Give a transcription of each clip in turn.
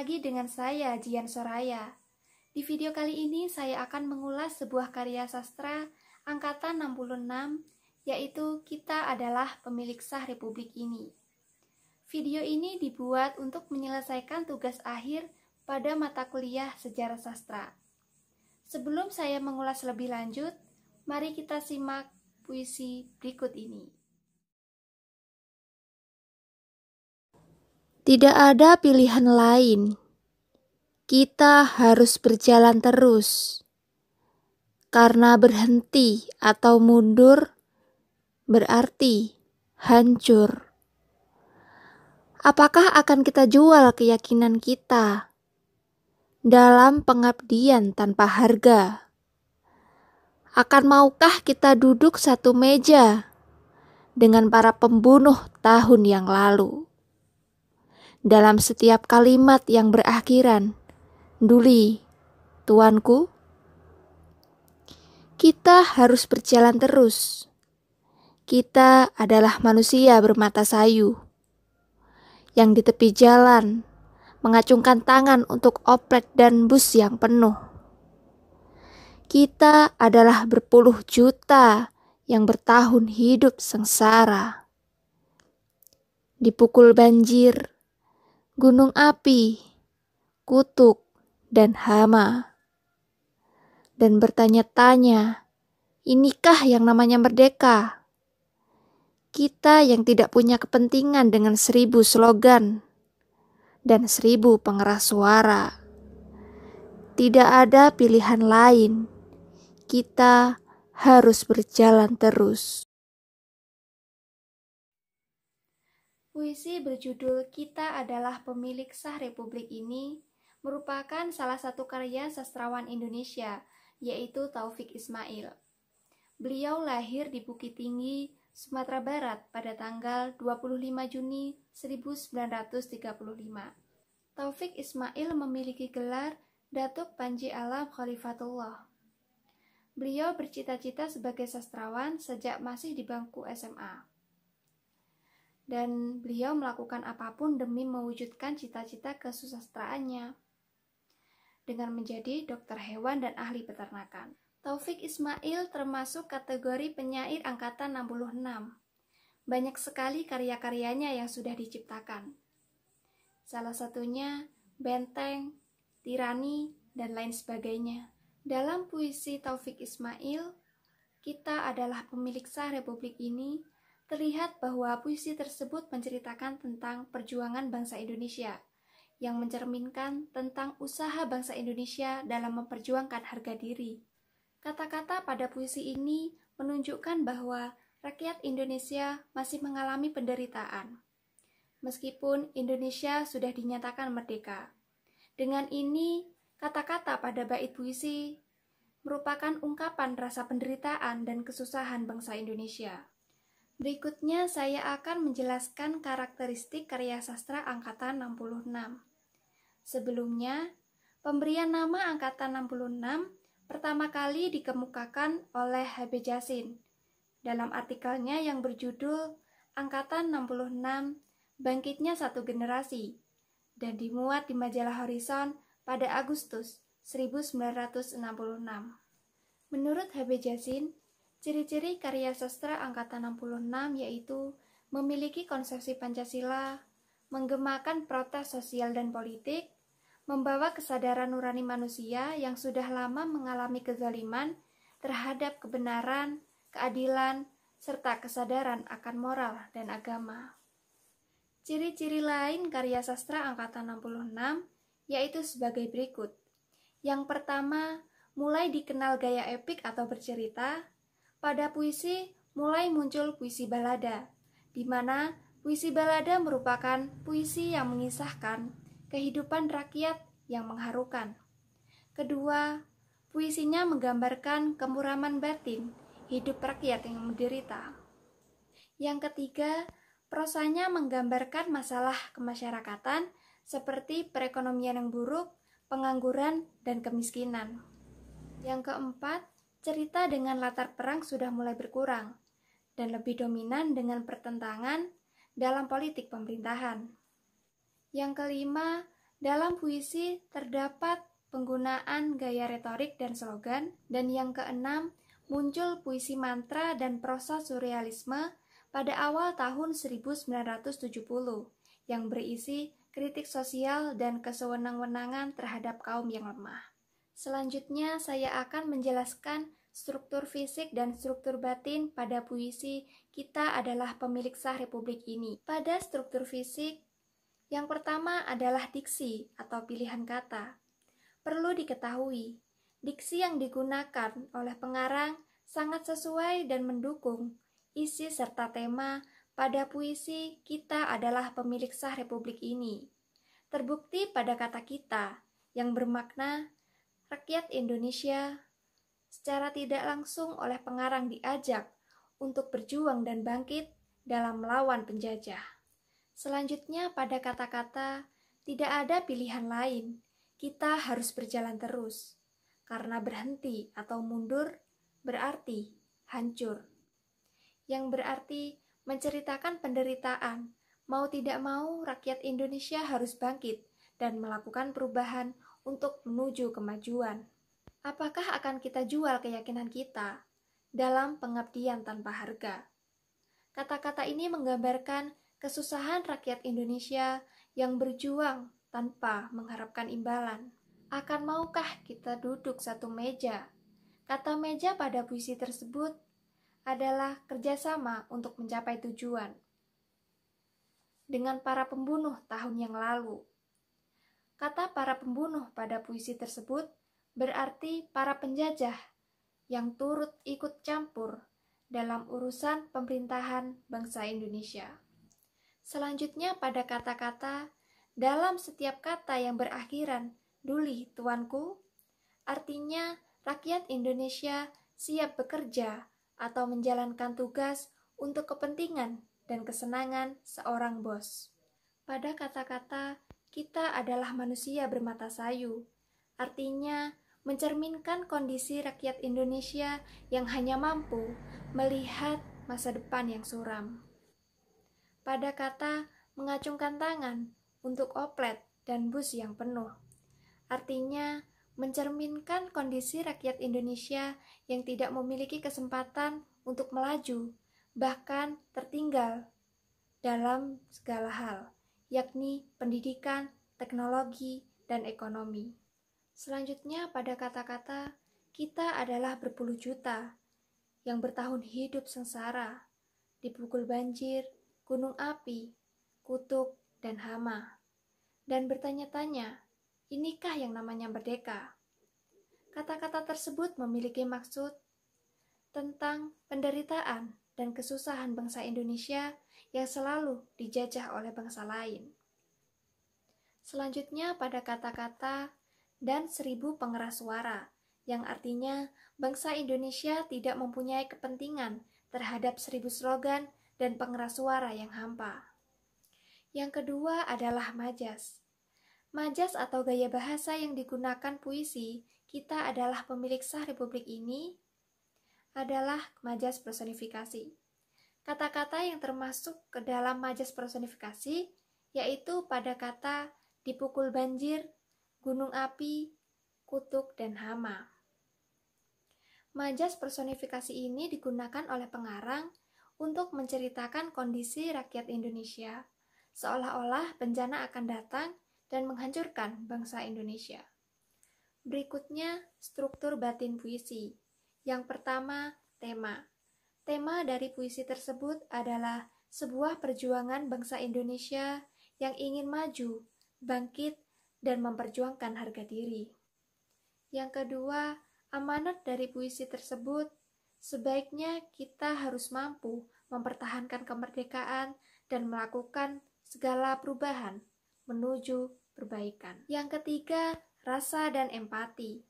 lagi dengan saya, Jian Soraya. Di video kali ini saya akan mengulas sebuah karya sastra angkatan 66, yaitu Kita Adalah Pemilik Sah Republik Ini. Video ini dibuat untuk menyelesaikan tugas akhir pada mata kuliah sejarah sastra. Sebelum saya mengulas lebih lanjut, mari kita simak puisi berikut ini. Tidak ada pilihan lain. Kita harus berjalan terus, karena berhenti atau mundur berarti hancur. Apakah akan kita jual keyakinan kita dalam pengabdian tanpa harga? Akan maukah kita duduk satu meja dengan para pembunuh tahun yang lalu? dalam setiap kalimat yang berakhiran Duli, Tuanku. Kita harus berjalan terus. Kita adalah manusia bermata sayu yang di tepi jalan mengacungkan tangan untuk oplet dan bus yang penuh. Kita adalah berpuluh juta yang bertahun hidup sengsara. Dipukul banjir, gunung api, kutuk, dan hama. Dan bertanya-tanya, inikah yang namanya merdeka? Kita yang tidak punya kepentingan dengan seribu slogan dan seribu pengeras suara. Tidak ada pilihan lain. Kita harus berjalan terus. Puisi berjudul Kita Adalah Pemilik Sah Republik ini merupakan salah satu karya sastrawan Indonesia, yaitu Taufik Ismail. Beliau lahir di Bukit Tinggi, Sumatera Barat pada tanggal 25 Juni 1935. Taufik Ismail memiliki gelar Datuk Panji Alam Khalifatullah. Beliau bercita-cita sebagai sastrawan sejak masih di bangku SMA dan beliau melakukan apapun demi mewujudkan cita-cita kesusastraannya dengan menjadi dokter hewan dan ahli peternakan. Taufik Ismail termasuk kategori penyair angkatan 66. Banyak sekali karya-karyanya yang sudah diciptakan. Salah satunya Benteng, Tirani, dan lain sebagainya. Dalam puisi Taufik Ismail, kita adalah pemilik sah republik ini terlihat bahwa puisi tersebut menceritakan tentang perjuangan bangsa Indonesia yang mencerminkan tentang usaha bangsa Indonesia dalam memperjuangkan harga diri. Kata-kata pada puisi ini menunjukkan bahwa rakyat Indonesia masih mengalami penderitaan. Meskipun Indonesia sudah dinyatakan merdeka. Dengan ini, kata-kata pada bait puisi merupakan ungkapan rasa penderitaan dan kesusahan bangsa Indonesia. Berikutnya saya akan menjelaskan karakteristik karya sastra angkatan 66. Sebelumnya, pemberian nama angkatan 66 pertama kali dikemukakan oleh HB Jasin dalam artikelnya yang berjudul Angkatan 66 Bangkitnya Satu Generasi dan dimuat di majalah Horizon pada Agustus 1966. Menurut HB Jasin, Ciri-ciri karya sastra angkatan 66 yaitu memiliki konsepsi Pancasila, menggemakan protes sosial dan politik, membawa kesadaran nurani manusia yang sudah lama mengalami kezaliman terhadap kebenaran, keadilan, serta kesadaran akan moral dan agama. Ciri-ciri lain karya sastra angkatan 66 yaitu sebagai berikut. Yang pertama, mulai dikenal gaya epik atau bercerita, pada puisi mulai muncul puisi balada, di mana puisi balada merupakan puisi yang mengisahkan kehidupan rakyat yang mengharukan. Kedua, puisinya menggambarkan kemuraman batin hidup rakyat yang menderita. Yang ketiga, prosanya menggambarkan masalah kemasyarakatan seperti perekonomian yang buruk, pengangguran, dan kemiskinan. Yang keempat, cerita dengan latar perang sudah mulai berkurang dan lebih dominan dengan pertentangan dalam politik pemerintahan. Yang kelima, dalam puisi terdapat penggunaan gaya retorik dan slogan, dan yang keenam, muncul puisi mantra dan prosa surrealisme pada awal tahun 1970 yang berisi kritik sosial dan kesewenang-wenangan terhadap kaum yang lemah. Selanjutnya, saya akan menjelaskan struktur fisik dan struktur batin pada puisi Kita Adalah Pemilik Sah Republik Ini. Pada struktur fisik, yang pertama adalah diksi atau pilihan kata. Perlu diketahui, diksi yang digunakan oleh pengarang sangat sesuai dan mendukung isi serta tema pada puisi Kita Adalah Pemilik Sah Republik Ini. Terbukti pada kata kita yang bermakna rakyat Indonesia secara tidak langsung oleh pengarang diajak untuk berjuang dan bangkit dalam melawan penjajah. Selanjutnya pada kata-kata tidak ada pilihan lain, kita harus berjalan terus. Karena berhenti atau mundur berarti hancur. Yang berarti menceritakan penderitaan, mau tidak mau rakyat Indonesia harus bangkit dan melakukan perubahan untuk menuju kemajuan. Apakah akan kita jual keyakinan kita dalam pengabdian tanpa harga? Kata-kata ini menggambarkan kesusahan rakyat Indonesia yang berjuang tanpa mengharapkan imbalan. Akan maukah kita duduk satu meja? Kata meja pada puisi tersebut adalah kerjasama untuk mencapai tujuan. Dengan para pembunuh tahun yang lalu, Kata para pembunuh pada puisi tersebut berarti para penjajah yang turut ikut campur dalam urusan pemerintahan bangsa Indonesia. Selanjutnya pada kata-kata dalam setiap kata yang berakhiran duli tuanku, artinya rakyat Indonesia siap bekerja atau menjalankan tugas untuk kepentingan dan kesenangan seorang bos. Pada kata-kata kita adalah manusia bermata sayu. Artinya, mencerminkan kondisi rakyat Indonesia yang hanya mampu melihat masa depan yang suram. Pada kata mengacungkan tangan untuk oplet dan bus yang penuh. Artinya, mencerminkan kondisi rakyat Indonesia yang tidak memiliki kesempatan untuk melaju, bahkan tertinggal dalam segala hal yakni pendidikan, teknologi, dan ekonomi. Selanjutnya, pada kata-kata "kita" adalah berpuluh juta yang bertahun hidup sengsara, dipukul banjir, gunung api, kutuk, dan hama, dan bertanya-tanya, inikah yang namanya merdeka? Kata-kata tersebut memiliki maksud tentang penderitaan dan kesusahan bangsa Indonesia yang selalu dijajah oleh bangsa lain. Selanjutnya pada kata-kata dan seribu pengeras suara, yang artinya bangsa Indonesia tidak mempunyai kepentingan terhadap seribu slogan dan pengeras suara yang hampa. Yang kedua adalah majas. Majas atau gaya bahasa yang digunakan puisi kita adalah pemilik sah republik ini adalah majas personifikasi kata-kata yang termasuk ke dalam majas personifikasi, yaitu pada kata dipukul banjir, gunung api, kutuk, dan hama. Majas personifikasi ini digunakan oleh pengarang untuk menceritakan kondisi rakyat Indonesia, seolah-olah bencana akan datang dan menghancurkan bangsa Indonesia. Berikutnya, struktur batin puisi. Yang pertama, tema. Tema dari puisi tersebut adalah sebuah perjuangan bangsa Indonesia yang ingin maju, bangkit, dan memperjuangkan harga diri. Yang kedua, amanat dari puisi tersebut, sebaiknya kita harus mampu mempertahankan kemerdekaan dan melakukan segala perubahan menuju perbaikan. Yang ketiga, rasa dan empati.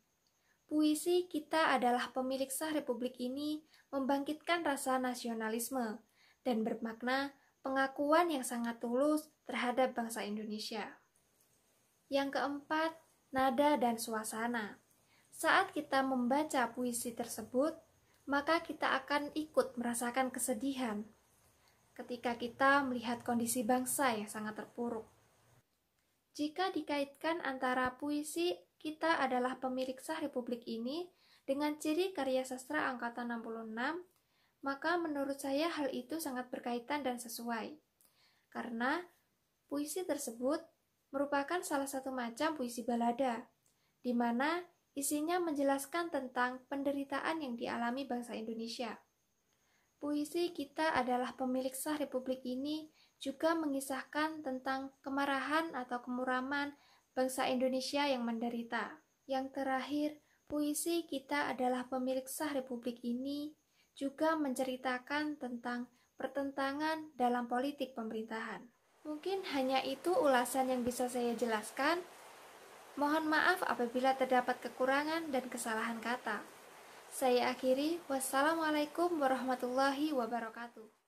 Puisi Kita Adalah Pemilik Sah Republik ini membangkitkan rasa nasionalisme dan bermakna pengakuan yang sangat tulus terhadap bangsa Indonesia. Yang keempat, nada dan suasana. Saat kita membaca puisi tersebut, maka kita akan ikut merasakan kesedihan ketika kita melihat kondisi bangsa yang sangat terpuruk. Jika dikaitkan antara puisi kita adalah pemilik sah republik ini dengan ciri karya sastra angkatan 66, maka menurut saya hal itu sangat berkaitan dan sesuai. Karena puisi tersebut merupakan salah satu macam puisi balada, di mana isinya menjelaskan tentang penderitaan yang dialami bangsa Indonesia. Puisi kita adalah pemilik sah republik ini juga mengisahkan tentang kemarahan atau kemuraman bangsa Indonesia yang menderita. Yang terakhir, puisi kita adalah pemilik sah republik ini juga menceritakan tentang pertentangan dalam politik pemerintahan. Mungkin hanya itu ulasan yang bisa saya jelaskan. Mohon maaf apabila terdapat kekurangan dan kesalahan kata. Saya akhiri, wassalamualaikum warahmatullahi wabarakatuh.